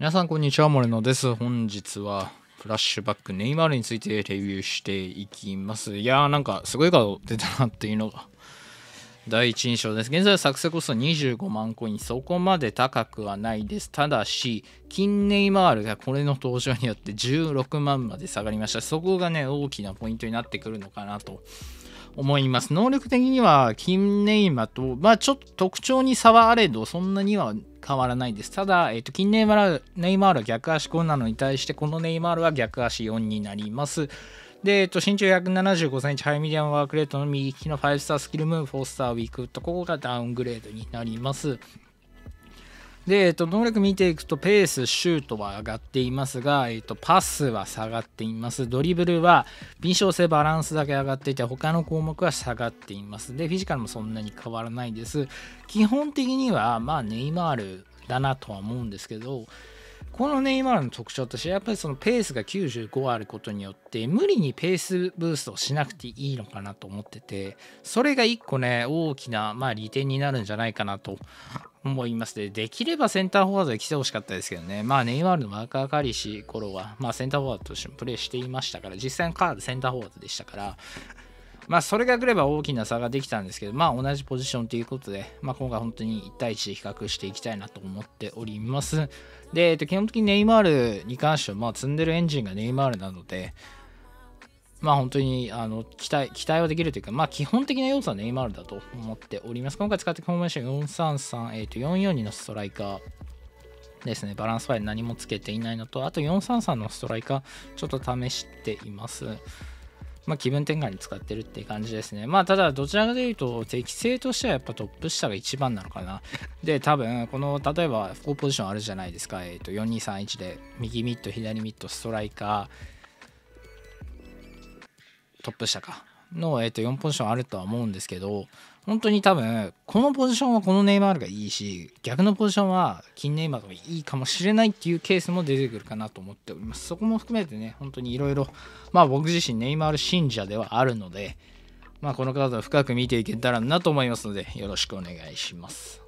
皆さんこんにちは、モレノです。本日はフラッシュバックネイマールについてレビューしていきます。いやーなんかすごい顔出たなっていうのが第一印象です。現在作成コスト25万コイン、そこまで高くはないです。ただし、金ネイマールがこれの登場によって16万まで下がりました。そこがね、大きなポイントになってくるのかなと思います。能力的には金ネイマと、まあちょっと特徴に差はあれど、そんなには変わらないです。ただ、えっ、ー、と、金ネイマール、ネイマールは逆足5なのに対して、このネイマールは逆足4になります。で、えっと、身長175センチ、ハイミディアムワークレートの右利きの5スタースキルムーン、4スターウィークと、ここがダウングレードになります。で、えっと、能力見ていくと、ペース、シュートは上がっていますが、えっと、パスは下がっています。ドリブルは、微捷性、バランスだけ上がっていて、他の項目は下がっています。で、フィジカルもそんなに変わらないです。基本的には、まあ、ネイマールだなとは思うんですけど、このネイマールの特徴としてやっぱりそのペースが95あることによって無理にペースブーストをしなくていいのかなと思っててそれが1個ね大きなまあ利点になるんじゃないかなと思いますでできればセンターフォワードで来てほしかったですけどねまあネイマールのマーカーカリシ頃はまあセンターフォワードとしてもプレーしていましたから実際のカードセンターフォワードでしたからまあ、それが来れば大きな差ができたんですけど、まあ、同じポジションということで、まあ、今回本当に1対1で比較していきたいなと思っております。で、えっと、基本的にネイマールに関しては、まあ、積んでるエンジンがネイマールなので、まあ本当にあの期待期待はできるというか、まあ基本的な要素はネイマールだと思っております。今回使ってフォーメーション433、えっ、と442のストライカーですね。バランスファイル何もつけていないのと、あと433のストライカーちょっと試しています。まあ、気分転換に使ってるっていう感じですね。まあ、ただ、どちらかというと、適性としてはやっぱトップ下が一番なのかな。で、多分、この、例えば、ーポジションあるじゃないですか。えっ、ー、と、4231で、右ミッド、左ミッド、ストライカー、トップ下か。の、えっ、ー、と、4ポジションあるとは思うんですけど、本当に多分このポジションはこのネイマールがいいし逆のポジションは金ネイマールがいいかもしれないっていうケースも出てくるかなと思っておりますそこも含めてね本当にいろいろまあ僕自身ネイマール信者ではあるのでまあこのカード深く見ていけたらなと思いますのでよろしくお願いします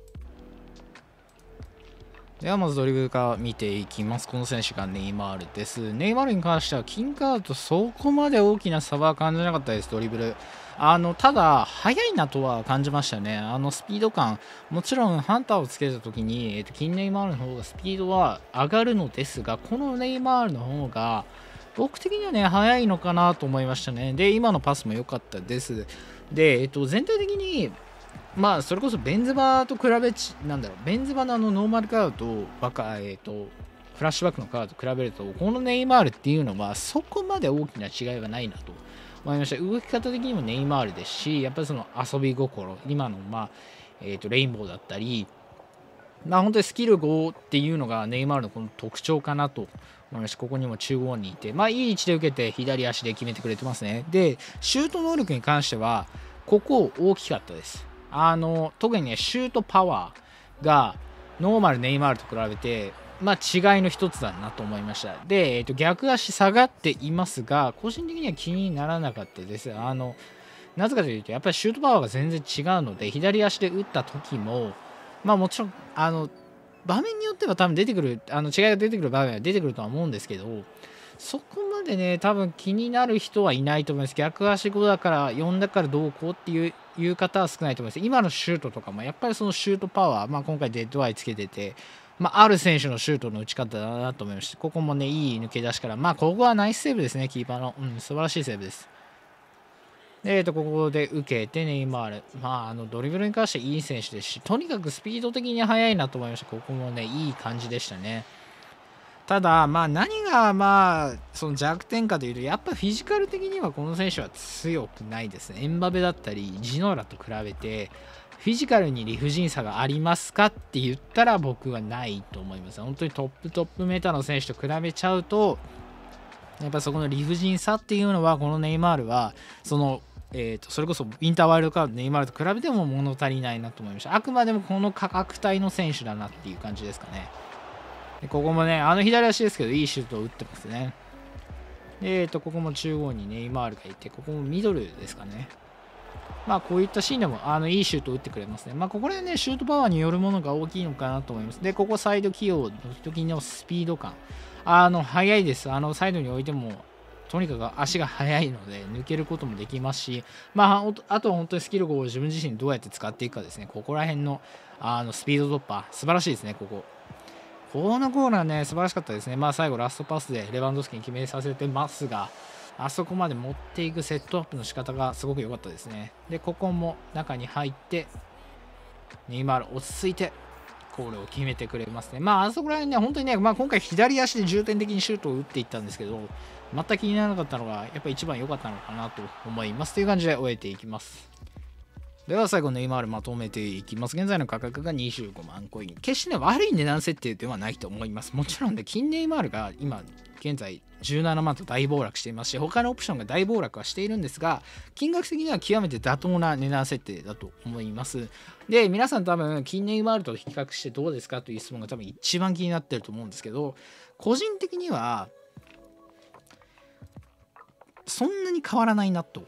ではまずドリブルから見ていきます。この選手がネイマールです。ネイマールに関しては、金カードとそこまで大きな差は感じなかったです。ドリブル。あのただ、速いなとは感じましたね。あのスピード感、もちろんハンターをつけた時に、えっと、金ネイマールの方がスピードは上がるのですが、このネイマールの方が、僕的にはね、速いのかなと思いましたね。で、今のパスも良かったです。で、えっと、全体的に、まあ、それこそベンズバーと比べち、なんだろう、ベンズバのあのノーマルカードばか、えっと、フラッシュバックのカードと比べると、このネイマールっていうのは、そこまで大きな違いはないなと。思いました動き方的にもネイマールですしやっぱりその遊び心今の、まあえーと、レインボーだったりまあ、本当にスキル5っていうのがネイマールのこの特徴かなと思いましここにも中央にいて、まあ、いい位置で受けて左足で決めてくれてますね。で、シュート能力に関しては、ここ大きかったです。あの特にね、シュートパワーがノーマルネイマールと比べてまあ、違いの一つだなと思いました。で、えー、と逆足下がっていますが、個人的には気にならなかったです。あのなぜかというと、やっぱりシュートパワーが全然違うので、左足で打った時も、まあもちろん、あの、場面によっては多分出てくる、あの違いが出てくる場面は出てくるとは思うんですけど、そこまでね、多分気になる人はいないと思います。逆足5だから4だからどうこうっていういう方は少ないと思います。今のシュートとかも、やっぱりそのシュートパワー、まあ今回デッドアイつけてて、まあ、ある選手のシュートの打ち方だなと思いました。ここもね、いい抜け出しから、まあ、ここはナイスセーブですね、キーパーの。うん、素晴らしいセーブです。えーと、ここで受けて、ネイマール。まあ、あの、ドリブルに関していい選手ですし、とにかくスピード的に速いなと思いました。ここもね、いい感じでしたね。ただ、まあ、何が、まあ、その弱点かというと、やっぱフィジカル的にはこの選手は強くないですね。エンバベだったり、ジノーラと比べて、フィジカルに理不尽さがありますかって言ったら僕はないと思います。本当にトップトップメーターの選手と比べちゃうと、やっぱそこの理不尽さっていうのは、このネイマールは、その、えー、とそれこそインターワールドカードネイマールと比べても物足りないなと思いました。あくまでもこの価格帯の選手だなっていう感じですかね。でここもね、あの左足ですけど、いいシュートを打ってますね。えーと、ここも中央にネイマールがいて、ここもミドルですかね。まあ、こういったシーンでもあのいいシュートを打ってくれますね。まあ、ここら辺ね、シュートパワーによるものが大きいのかなと思います。で、ここサイド起用の時のスピード感。あの、速いです。あの、サイドに置いても、とにかく足が速いので、抜けることもできますし、まあ、あとは本当にスキルを自分自身どうやって使っていくかですね。ここら辺のあのスピード突破、素晴らしいですね、ここ。このコーナーね、素晴らしかったですね。まあ、最後、ラストパスでレバンドスキに決めさせてますが、あそこまで持っていくセットアップの仕方がすごく良かったですね。で、ここも中に入って、ネイマール落ち着いて、コールを決めてくれますね。まあ、あそこら辺ね、本当にね、まあ、今回左足で重点的にシュートを打っていったんですけど、全く気にならなかったのが、やっぱり一番良かったのかなと思います。という感じで終えていきます。では最後の MR まとめていきます。現在の価格が25万コイン。決してね、悪い値段設定ではないと思います。もちろんね、金マールが今、現在17万と大暴落していますし、他のオプションが大暴落はしているんですが、金額的には極めて妥当な値段設定だと思います。で、皆さん多分、金利ールと比較してどうですかという質問が多分一番気になってると思うんですけど、個人的には、そんなに変わらないなと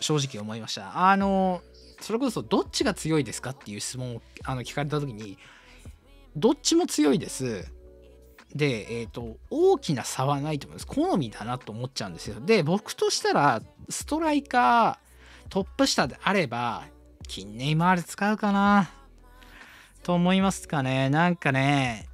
正直思いました。あの、それこそどっちが強いですかっていう質問をあの聞かれた時に、どっちも強いです。で、えっ、ー、と、大きな差はないと思います。好みだなと思っちゃうんですよ。で、僕としたら、ストライカー、トップ下であれば、金ネイマール使うかなと思いますかね。なんかね、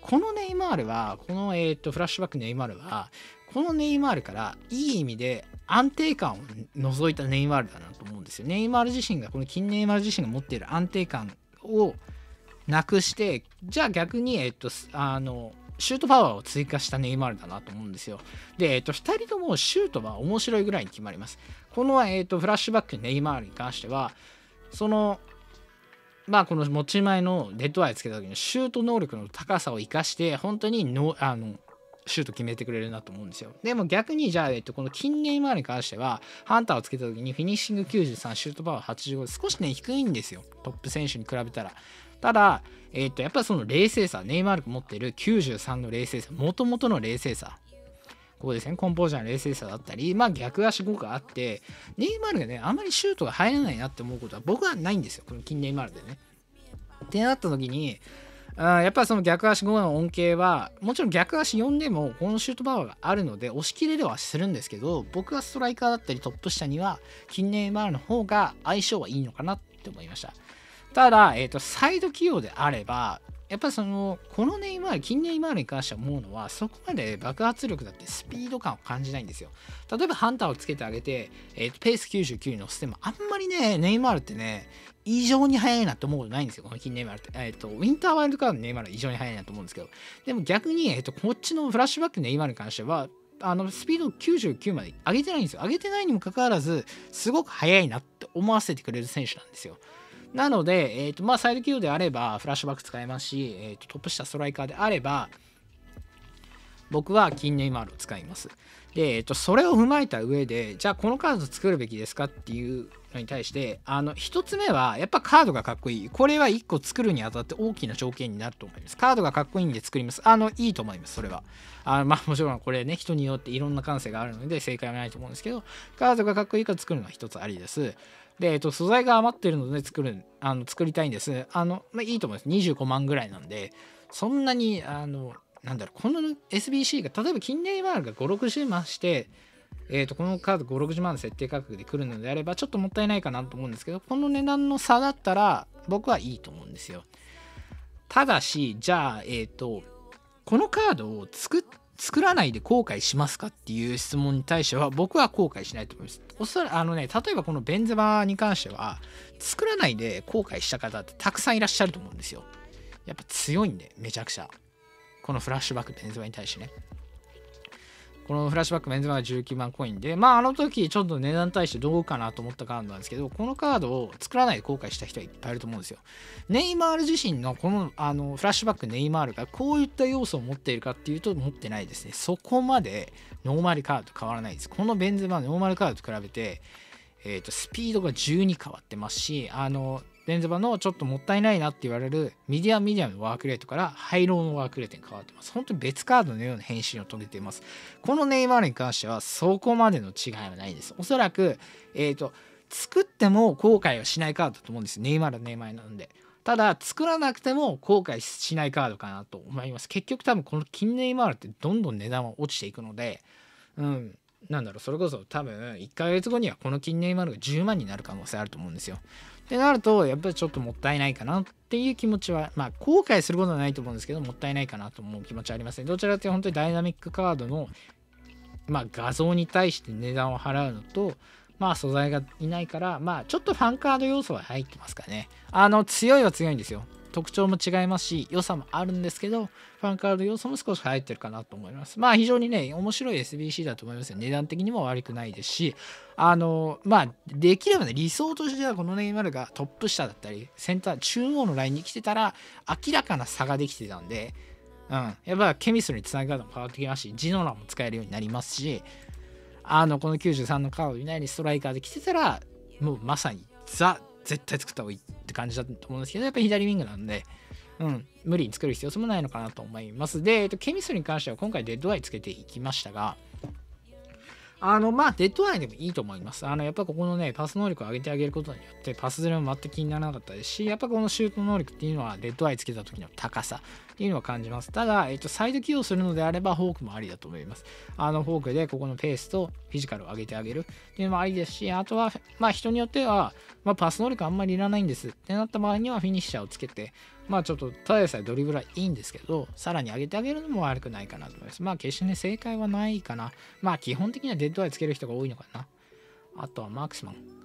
このネイマールは、この、えーと、とフラッシュバックネイマールは、このネイマールからいい意味で安定感を除いたネイマールだなと思うんですよ。ネイマール自身が、この金ネイマール自身が持っている安定感をなくして、じゃあ逆に、えっと、あの、シュートパワーを追加したネイマールだなと思うんですよ。で、えっと、2人ともシュートは面白いぐらいに決まります。この、えっと、フラッシュバックネイマールに関しては、その、まあ、この持ち前のデッドアイつけた時のシュート能力の高さを生かして、本当にのあのシュート決めてくれるなと思うんですよ。でも逆にじゃあ、えっと、この近年ルに関してはハンターをつけた時にフィニッシング93シュートパワー85少しね低いんですよトップ選手に比べたら。ただ、えっと、やっぱりその冷静さネイマールが持ってる93の冷静さもともとの冷静さここですね、コンポージャーの冷静さだったり、まあ逆足5があって、ネイマールがね、あまりシュートが入らないなって思うことは僕はないんですよ、この近年マールでね。ってなった時に、やっぱその逆足5の恩恵はもちろん逆足4でもこのシュートパワーがあるので押し切れではするんですけど僕はストライカーだったりトップ下には近年ールの方が相性はいいのかなって思いましたただ、えーと、とサイド起用であればやっぱその、このネイマール、近ネイマールに関しては思うのは、そこまで爆発力だってスピード感を感じないんですよ。例えばハンターをつけてあげて、えー、ペース99に乗せても、あんまりね、ネイマールってね、異常に速いなって思うことないんですよ、この金ネイマールって。えっ、ー、と、ウィンターワイルドカードのネイマールは異常に速いなと思うんですけど、でも逆に、えっ、ー、と、こっちのフラッシュバックネイマールに関しては、あのスピード99まで上げてないんですよ。上げてないにもかかわらず、すごく速いなって思わせてくれる選手なんですよ。なので、えーとまあ、サイドューであればフラッシュバック使えますし、えー、とトップ下ストライカーであれば僕は金ネイマールを使います。で、えー、とそれを踏まえた上でじゃあこのカード作るべきですかっていうのに対してあの1つ目はやっぱカードがかっこいいこれは1個作るにあたって大きな条件になると思いますカードがかっこいいんで作りますあのいいと思いますそれはあのまあもちろんこれね人によっていろんな感性があるので正解はないと思うんですけどカードがかっこいいから作るのは1つありですで、えっと、素材が余ってるので作るあの作りたいんですあの、まあ、いいと思います25万ぐらいなんでそんなにあのなんだろうこの SBC が例えば近年ワールが560万してえー、とこのカード5、60万の設定価格で来るのであれば、ちょっともったいないかなと思うんですけど、この値段の差だったら、僕はいいと思うんですよ。ただし、じゃあ、えっ、ー、と、このカードを作作らないで後悔しますかっていう質問に対しては僕は後悔しないと思います。おそらくあのね、例えばこのベンゼマに関しては作らないで後悔した方ってたくさんいらっしゃると思うんですよ。やっぱ強いんで、めちゃくちゃ。このフラッシュバックベンゼマに対してね。このフラッシュバックメンズマンが19万コインで、まああの時ちょっと値段に対してどうかなと思ったカードなんですけど、このカードを作らないで後悔した人はいっぱいいると思うんですよ。ネイマール自身のこのあのフラッシュバックネイマールがこういった要素を持っているかっていうと持ってないですね。そこまでノーマルカードと変わらないです。このベンゼマノーマルカードと比べて、えー、とスピードが12変わってますし、あの電ズバのちょっともったいないなって言われるミディアミディアムのワークレートからハイローのワークレートに変わってます。本当に別カードのような変身を遂げています。このネイマールに関してはそこまでの違いはないです。おそらく、えっ、ー、と、作っても後悔はしないカードだと思うんです。ネイマールはネイマールなんで。ただ作らなくても後悔しないカードかなと思います。結局多分この金ネイマールってどんどん値段は落ちていくので、うん、なんだろう、それこそ多分1ヶ月後にはこの金ネイマールが10万になる可能性あると思うんですよ。ってなるとやっぱりちょっともったいないかなっていう気持ちはまあ後悔することはないと思うんですけどもったいないかなと思う気持ちはありますねどちらかというと本当にダイナミックカードのまあ画像に対して値段を払うのとまあ素材がいないからまあちょっとファンカード要素は入ってますかねあの強いは強いんですよ特徴も違いますし良さもあるんですけどファンカード要素も少し入ってるかなと思いますまあ非常にね面白い SBC だと思いますよ値段的にも悪くないですしあのまあできればね理想としてはこのネイマールがトップ下だったりセンター中央のラインに来てたら明らかな差ができてたんでうん、やっぱケミストにつなぎ方も変わってきますしジノラも使えるようになりますしあのこの93のカードいないにストライカーで来てたらもうまさにザ絶対作った方がいいって感じだと思うんですけど、やっぱり左ウィングなんで、うん、無理に作る必要性もないのかなと思います。で、えっと、ケミストリーに関しては今回デッドアイつけていきましたが、あの、まあ、デッドアイでもいいと思います。あの、やっぱここのね、パス能力を上げてあげることによって、パスずれも全く気にならなかったですし、やっぱこのシュート能力っていうのは、デッドアイつけた時の高さ。っていうのは感じます。ただ、えっと、サイド起用するのであれば、フォークもありだと思います。あの、フォークでここのペースとフィジカルを上げてあげるっていうのもありですし、あとは、まあ、人によっては、まあ、パス能力あんまりいらないんですってなった場合には、フィニッシャーをつけて、まあ、ちょっと、ただでさえドリブらいいいんですけど、さらに上げてあげるのも悪くないかなと思います。まあ、決してね、正解はないかな。まあ、基本的にはデッドアイつける人が多いのかな。あとは、マークスマン。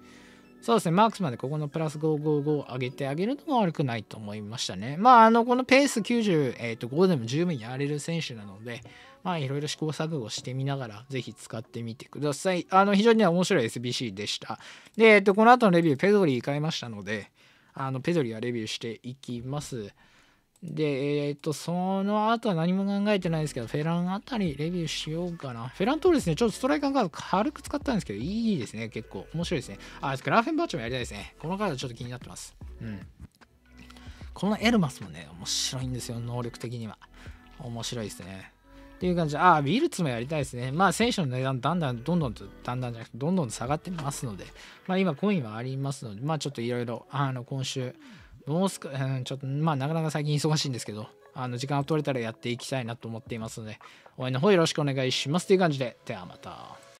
そうですね、マークスまでここのプラス555を上げてあげるのも悪くないと思いましたね。まあ、あの、このペース95、えー、とでも十分やれる選手なので、まあ、いろいろ試行錯誤してみながら、ぜひ使ってみてください。あの、非常に面白い SBC でした。で、えっ、ー、と、この後のレビュー、ペドリー買いましたので、あの、ペドリはレビューしていきます。で、えっ、ー、と、その後は何も考えてないですけど、フェランあたりレビューしようかな。フェラントールですね、ちょっとストライカーカード軽く使ったんですけど、いいですね、結構。面白いですね。あ、でラーフェンバーチもやりたいですね。このカードちょっと気になってます。うん。このエルマスもね、面白いんですよ、能力的には。面白いですね。っていう感じで、ああ、ビルツもやりたいですね。まあ、選手の値段、だんだん、どんどんと、だんだんじゃなくて、どんどん下がってますので、まあ、今、コインはありますので、まあ、ちょっといろいろ、あの、今週、もうすく、うん、ちょっと、まあ、なかなか最近忙しいんですけど、あの、時間を取れたらやっていきたいなと思っていますので、応援の方よろしくお願いしますという感じで、ではまた。